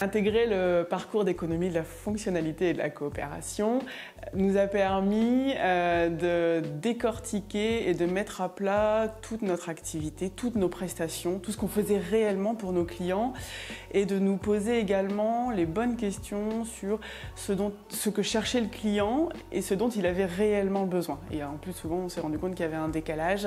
Intégrer le parcours d'économie de la fonctionnalité et de la coopération nous a permis euh, de décortiquer et de mettre à plat toute notre activité, toutes nos prestations, tout ce qu'on faisait réellement pour nos clients et de nous poser également les bonnes questions sur ce, que cherchait le client et ce dont il avait réellement besoin. Et euh, en plus, souvent, on s'est rendu compte qu'il y avait un décalage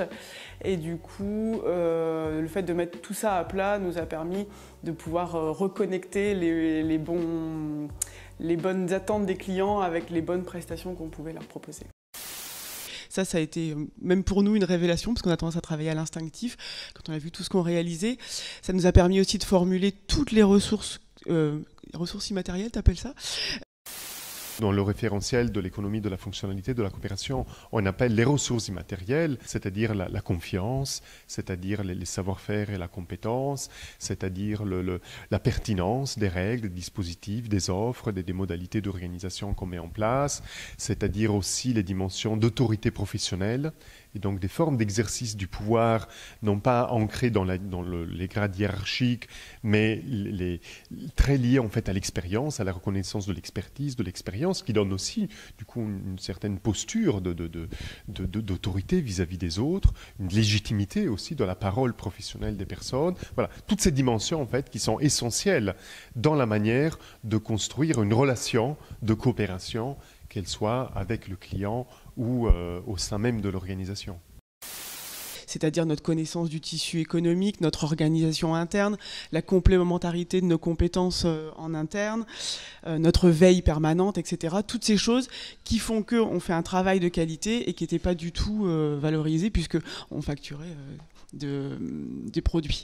et du coup, euh, le fait de mettre tout ça à plat nous a permis de pouvoir euh, reconnecter les, bons, les bonnes attentes des clients avec les bonnes prestations qu'on pouvait leur proposer. Ça, ça a été euh, même pour nous une révélation parce qu'on a tendance à travailler à l'instinctif. Quand on a vu tout ce qu'on réalisait, ça nous a permis aussi de formuler toutes les ressources, euh, ressources immatérielles, t'appelles ça, dans le référentiel de l'économie de la fonctionnalité de la coopération, on appelle les ressources immatérielles, c'est-à-dire la, confiance, c'est-à-dire les, savoir-faire et la compétence, c'est-à-dire le, la pertinence des règles, des dispositifs, des offres, des, modalités d'organisation qu'on met en place, c'est-à-dire aussi les dimensions d'autorité professionnelle et donc des formes d'exercice du pouvoir, non pas ancrées dans, dans les grades hiérarchiques, mais les, très liées en fait à l'expérience, à la reconnaissance de l'expertise, de l'expérience ce qui donne aussi, du coup, une, certaine posture d'autorité de, vis-à-vis des autres, une légitimité aussi de la parole professionnelle des personnes. Voilà, toutes ces dimensions, en fait, qui sont essentielles dans la manière de construire une relation de coopération, qu'elle soit avec le client ou euh, au sein même de l'organisation c'est-à-dire notre connaissance du tissu économique, notre organisation interne, la complémentarité de nos compétences euh, en interne, euh, notre veille permanente, etc. Toutes ces choses qui font qu'on fait un travail de qualité et qui n'était pas du tout euh, valorisé puisque on facturait des produits.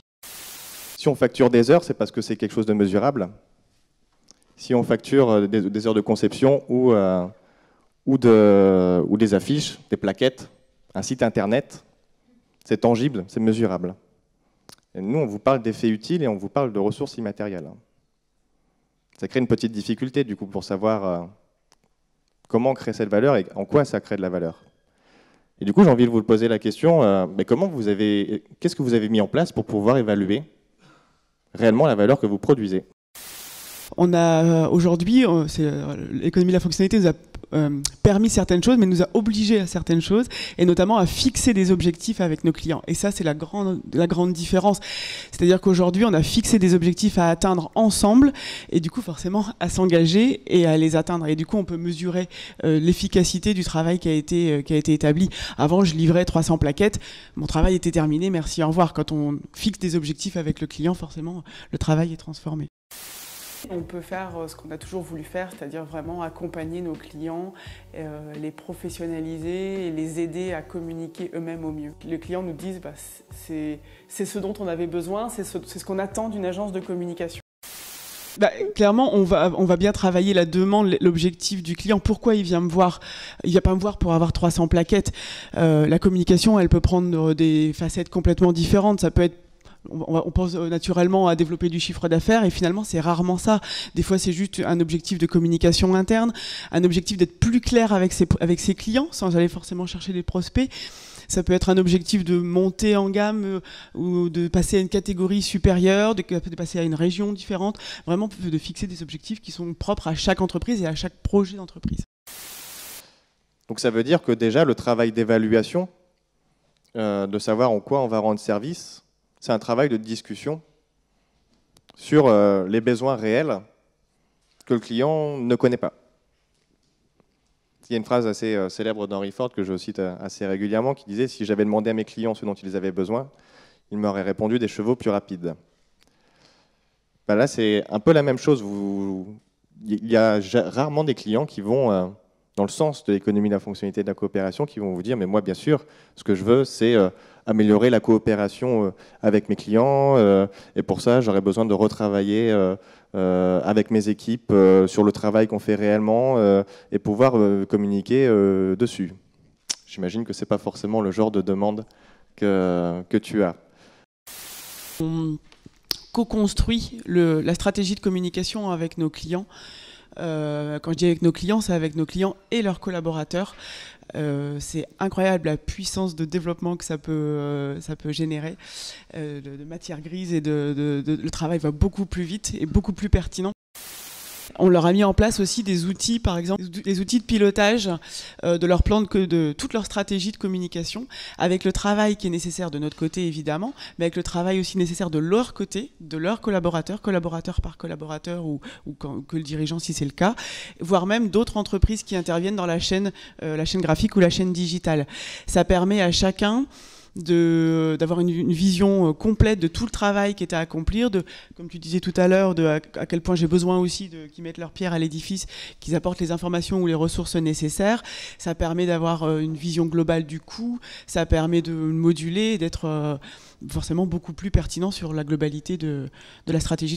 Si on facture des heures, c'est parce que c'est quelque chose de mesurable. Si on facture des, heures de conception ou, ou, de, ou des affiches, des plaquettes, un site internet, c'est tangible, c'est mesurable. nous, on vous parle d'effets utiles et on vous parle de ressources immatérielles. Ça crée une petite difficulté, du coup, pour savoir euh, comment créer cette valeur et en quoi ça crée de la valeur. Et du coup, j'ai envie de vous poser la question, euh, mais comment vous avez, qu'est-ce que vous avez mis en place pour pouvoir évaluer réellement la valeur que vous produisez on a euh, aujourd'hui, l'économie de la fonctionnalité nous a euh, permis certaines choses, mais nous a obligés à certaines choses, et notamment à fixer des objectifs avec nos clients. Et ça, c'est la grande, différence. C'est-à-dire qu'aujourd'hui, on a fixé des objectifs à atteindre ensemble, et du coup, forcément, à s'engager et à les atteindre. Et du coup, on peut mesurer euh, l'efficacité du travail qui a, été, euh, qui a été établi. Avant, je livrais 300 plaquettes, mon travail était terminé, merci, au revoir. Quand on fixe des objectifs avec le client, forcément, le travail est transformé. On peut faire euh, ce qu'on a toujours voulu faire, c'est-à-dire vraiment accompagner nos clients, euh, les professionnaliser et les aider à communiquer eux-mêmes au mieux. Les clients nous disent bah, c'est ce dont on avait besoin, c'est ce, ce qu'on attend d'une agence de communication. Bah, clairement, on va, on va bien travailler la demande, l'objectif du client. Pourquoi il vient me voir Il a pas me voir pour avoir 300 plaquettes. Euh, la communication, elle peut prendre des facettes complètement différentes. Ça peut être on, pense euh, naturellement à développer du chiffre d'affaires et finalement c'est rarement ça. Des fois c'est juste un objectif de communication interne, un objectif d'être plus clair avec ses, clients sans aller forcément chercher des prospects. Ça peut être un objectif de monter en gamme euh, ou de passer à une catégorie supérieure, de, passer à une région différente. Vraiment de fixer des objectifs qui sont propres à chaque entreprise et à chaque projet d'entreprise. Donc ça veut dire que déjà le travail d'évaluation, euh, de savoir en quoi on va rendre service, c'est un travail de discussion sur euh, les besoins réels que le client ne connaît pas. Il y a une phrase assez euh, célèbre d'Henry Ford que je cite euh, assez régulièrement qui disait Si j'avais demandé à mes clients ce dont ils avaient besoin, ils m'auraient répondu des chevaux plus rapides. Ben là, c'est un peu la même chose. il y a rarement des clients qui vont dans le sens de l'économie de la fonctionnalité de la coopération qui vont vous dire, mais moi, bien sûr, ce que je veux, c'est euh, améliorer la coopération euh, avec mes clients, euh, et pour ça, j'aurais besoin de retravailler avec mes équipes sur le travail qu'on fait réellement et pouvoir communiquer dessus. J'imagine que ce n'est pas forcément le genre de demande que, que tu as. On co-construit la stratégie de communication avec nos clients. Euh, quand je dis avec nos clients, c'est avec nos clients et leurs collaborateurs. Euh, c'est incroyable la puissance de développement que ça peut, euh, ça peut générer de, matière grise et de, le travail va beaucoup plus vite et beaucoup plus pertinent. On leur a mis en place aussi des outils, par exemple, des outils de pilotage euh, de leur plan de, de toute leur stratégie de communication, avec le travail qui est nécessaire de notre côté évidemment, mais avec le travail aussi nécessaire de leur côté, de leurs collaborateurs, collaborateurs par collaborateur ou, ou que le dirigeant si c'est le cas, voire même d'autres entreprises qui interviennent dans la chaîne, euh, la chaîne graphique ou la chaîne digitale. Ça permet à chacun d'avoir une, vision euh, complète de tout le travail qui était à accomplir, de, comme tu disais tout à l'heure, de à, quel point j'ai besoin aussi de qu'ils mettent leur pierre à l'édifice, qu'ils apportent les informations ou les ressources nécessaires. Ça permet d'avoir euh, une vision globale du coût, ça permet de moduler, d'être euh, forcément beaucoup plus pertinent sur la globalité de, de la stratégie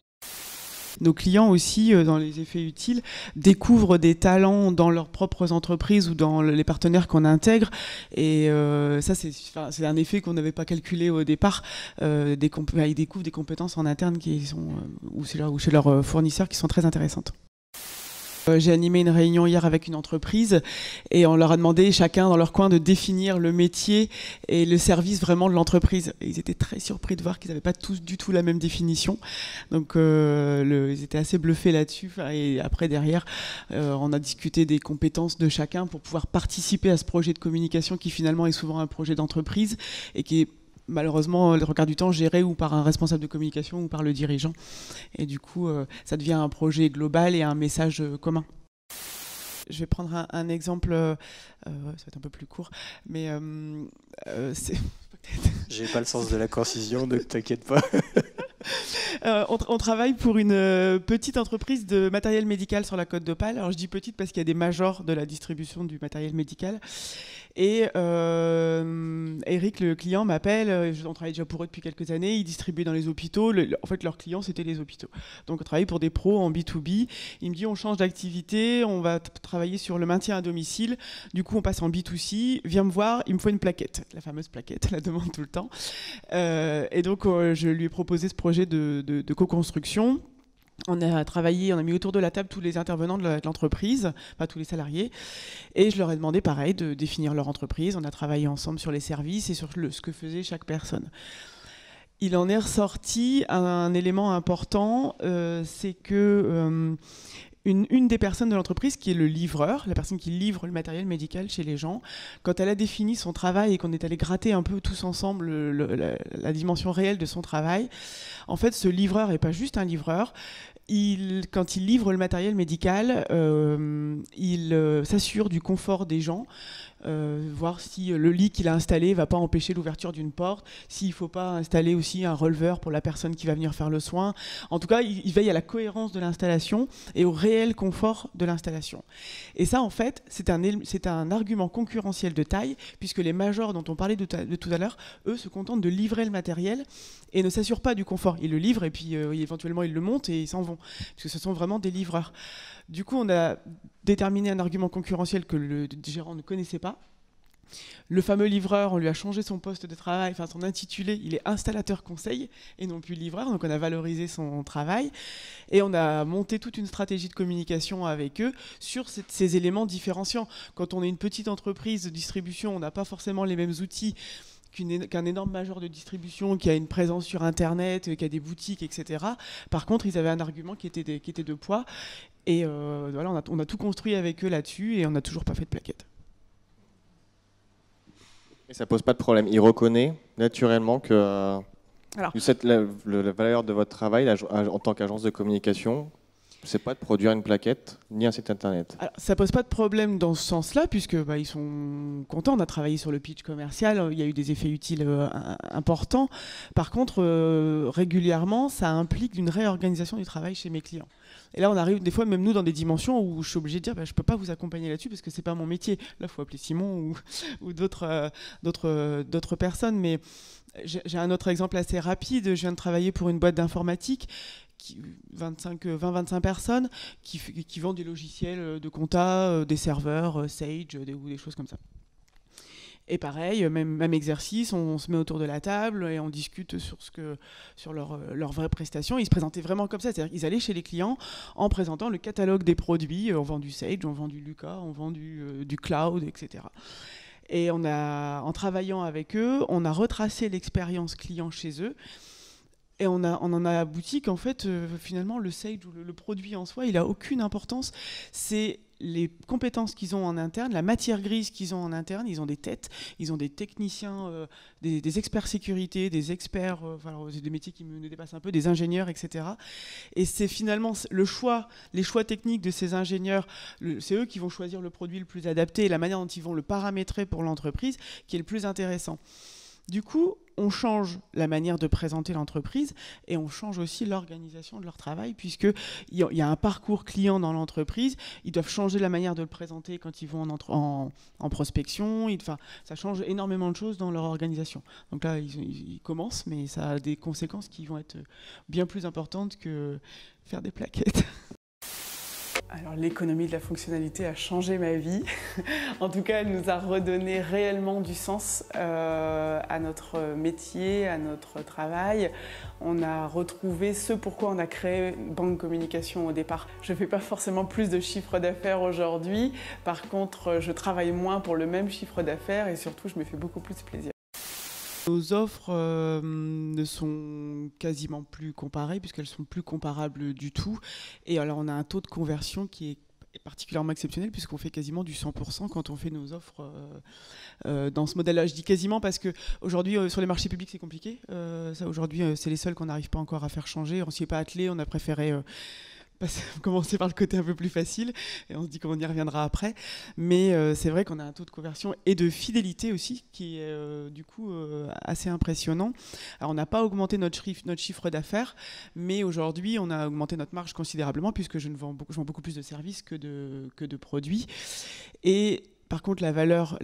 nos clients aussi, euh, dans les effets utiles, découvrent des talents dans leurs propres entreprises ou dans les partenaires qu'on intègre. Et euh, ça, c'est un effet qu'on n'avait pas calculé au départ. Euh, ils découvrent des compétences en interne qui sont, ou chez leurs fournisseurs qui sont très intéressantes. Euh, j'ai animé une réunion hier avec une entreprise et on leur a demandé chacun dans leur coin de définir le métier et le service vraiment de l'entreprise. Ils étaient très surpris de voir qu'ils n'avaient pas tous du tout la même définition. Donc euh, ils étaient assez bluffés là-dessus. Et après, derrière, euh, on a discuté des compétences de chacun pour pouvoir participer à ce projet de communication qui finalement est souvent un projet d'entreprise et qui est malheureusement, le regard du temps géré ou par un responsable de communication ou par le dirigeant. Et du coup, euh, ça devient un projet global et un message euh, commun. Je vais prendre un, exemple, euh, ça va être un peu plus court, mais c'est. J'ai pas le sens de la concision, ne t'inquiète pas. Euh, on, travaille pour une euh, petite entreprise de matériel médical sur la côte d'Opale. Alors je dis petite parce qu'il y a des majors de la distribution du matériel médical. Et euh, Eric, le client, m'appelle. On travaille déjà pour eux depuis quelques années. Ils distribuent dans les hôpitaux. en fait, leurs clients, c'était les hôpitaux. Donc, on travaille pour des pros en B2B. Il me dit, on change d'activité. On va travailler sur le maintien à domicile. Du coup, on passe en B2C. Viens me voir. Il me faut une plaquette. La fameuse plaquette, la demande tout le temps. et donc, je lui ai proposé ce projet de, co-construction. On a travaillé, on a mis autour de la table tous les intervenants de l'entreprise, pas tous les salariés, et je leur ai demandé pareil de définir leur entreprise. On a travaillé ensemble sur les services et sur ce que faisait chaque personne. Il en est ressorti un, élément important, euh, c'est que euh, une, des personnes de l'entreprise qui est le livreur, la personne qui livre le matériel médical chez les gens, quand elle a défini son travail et qu'on est allé gratter un peu tous ensemble la, dimension réelle de son travail, en fait, ce livreur n'est pas juste un livreur, quand il livre le matériel médical, euh, il euh, s'assure du confort des gens, euh, voir si le lit qu'il a installé va pas empêcher l'ouverture d'une porte, s'il faut pas installer aussi un releveur pour la personne qui va venir faire le soin. En tout cas, il, veille à la cohérence de l'installation et au réel confort de l'installation. Et ça, en fait, c'est un, c'est un argument concurrentiel de taille, puisque les majors dont on parlait de, tout à l'heure, eux, se contentent de livrer le matériel et ne s'assurent pas du confort. Ils le livrent et puis euh, éventuellement ils le montent et ils s'en vont, puisque ce sont vraiment des livreurs. Du coup, on a déterminé un argument concurrentiel que le gérant ne connaissait pas. Le fameux livreur, on lui a changé son poste de travail, enfin son intitulé, il est installateur conseil et non plus livreur, donc on a valorisé son travail et on a monté toute une stratégie de communication avec eux sur ces éléments différenciants. Quand on est une petite entreprise de distribution, on n'a pas forcément les mêmes outils qu'un énorme majeur de distribution qui a une présence sur Internet, qui a des boutiques, etc. Par contre, ils avaient un argument qui était de poids et euh, voilà, on a, tout construit avec eux là-dessus et on n'a toujours pas fait de plaquette. Et ça pose pas de problème. Il reconnaît naturellement que cette, la, valeur de votre travail en tant qu'agence de communication, c'est pas de produire une plaquette ni un site internet. Alors, ça pose pas de problème dans ce sens-là, puisque bah, ils sont contents. On a travaillé sur le pitch commercial, il y a eu des effets utiles euh, importants. Par contre, euh, régulièrement, ça implique une réorganisation du travail chez mes clients. Et là, on arrive des fois, même nous, dans des dimensions où je suis obligé de dire, je bah, je peux pas vous accompagner là-dessus parce que c'est pas mon métier. Là, faut appeler Simon ou, ou euh, euh, d'autres, personnes. Mais j'ai un autre exemple assez rapide. Je viens de travailler pour une boîte d'informatique 20-25 euh, personnes qui, qui vendent des logiciels de compta, des serveurs, Sage ou des choses comme ça. Et pareil, même, même exercice, on, se met autour de la table et on discute sur, ce que, sur leur, euh, leur vraie prestation. Ils se présentaient vraiment comme ça, c'est-à-dire qu'ils allaient chez les clients en présentant le catalogue des produits. On vend du Sage, on vend du Lucas, on vend du, euh, du Cloud, etc. Et on a, en travaillant avec eux, on a retracé l'expérience client chez eux. Et on, a, on en a abouti qu'en fait, euh, finalement, le sage ou le, le, produit en soi, il n'a aucune importance. C'est les compétences qu'ils ont en interne, la matière grise qu'ils ont en interne, ils ont des têtes, ils ont des techniciens, euh, des, experts sécurité, des experts, euh, des métiers qui me dépassent un peu, des ingénieurs, etc. Et c'est finalement le choix, les choix techniques de ces ingénieurs, c'est eux qui vont choisir le produit le plus adapté et la manière dont ils vont le paramétrer pour l'entreprise qui est le plus intéressant. Du coup, on change la manière de présenter l'entreprise et on change aussi l'organisation de leur travail, puisqu'il y, a un parcours client dans l'entreprise. Ils doivent changer la manière de le présenter quand ils vont en, en, prospection. Enfin, ça change énormément de choses dans leur organisation. Donc là, ils, commencent, mais ça a des conséquences qui vont être bien plus importantes que faire des plaquettes. Alors l'économie de la fonctionnalité a changé ma vie. en tout cas, elle nous a redonné réellement du sens euh, à notre métier, à notre travail. On a retrouvé ce pourquoi on a créé Banque Communication au départ. Je ne fais pas forcément plus de chiffre d'affaires aujourd'hui. Par contre, je travaille moins pour le même chiffre d'affaires et surtout, je me fais beaucoup plus plaisir. Nos offres euh, ne sont quasiment plus comparées puisqu'elles sont plus comparables du tout. Et alors on a un taux de conversion qui est particulièrement exceptionnel puisqu'on fait quasiment du 100% quand on fait nos offres euh, euh, dans ce modèle-là. Je dis quasiment parce que aujourd'hui sur les marchés publics c'est compliqué. ça aujourd'hui c'est les seuls qu'on n'arrive pas encore à faire changer. On s'y est pas attelé, on a préféré commencer par le côté un peu plus facile, et on se dit qu'on y reviendra après. Mais euh, c'est vrai qu'on a un taux de conversion et de fidélité aussi qui est euh, du coup euh, assez impressionnant. on n'a pas augmenté notre, chiffre, notre chiffre d'affaires, mais aujourd'hui on a augmenté notre marge considérablement puisque je, ne vends, beaucoup, beaucoup plus de services que de, que de produits. Et par contre, la valeur,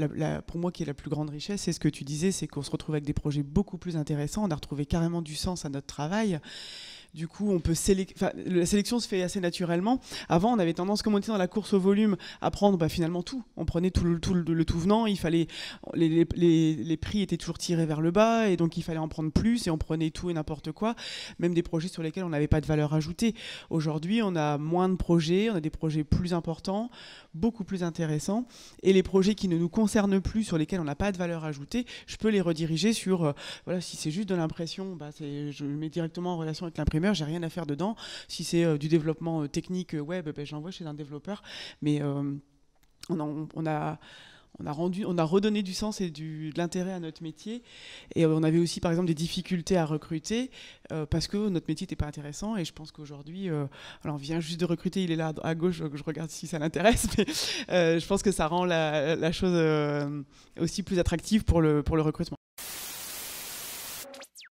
pour moi, qui est la plus grande richesse, c'est ce que tu disais, c'est qu'on se retrouve avec des projets beaucoup plus intéressants. On a retrouvé carrément du sens à notre travail. Du coup, on peut la sélection se fait assez naturellement. Avant, on avait tendance, comme on était dans la course au volume, à prendre bah, finalement tout. On prenait tout le tout, le, tout venant. Il fallait les, prix étaient toujours tirés vers le bas et donc il fallait en prendre plus et on prenait tout et n'importe quoi. Même des projets sur lesquels on n'avait pas de valeur ajoutée. Aujourd'hui, on a moins de projets, on a des projets plus importants, beaucoup plus intéressants. Et les projets qui ne nous concernent plus, sur lesquels on n'a pas de valeur ajoutée, je peux les rediriger sur euh, voilà si c'est juste de l'impression, bah, je mets directement en relation avec l'imprimeur j'ai rien à faire dedans. Si c'est euh, du développement euh, technique euh, web, ben, j'envoie chez un développeur. Mais on a, on a rendu, on a redonné du sens et de l'intérêt à notre métier. Et on avait aussi, par exemple, des difficultés à recruter parce que notre métier n'était pas intéressant. Et je pense qu'aujourd'hui, alors on vient juste de recruter, il est là à gauche, je regarde si ça l'intéresse, mais je pense que ça rend la, chose aussi plus attractive pour le recrutement.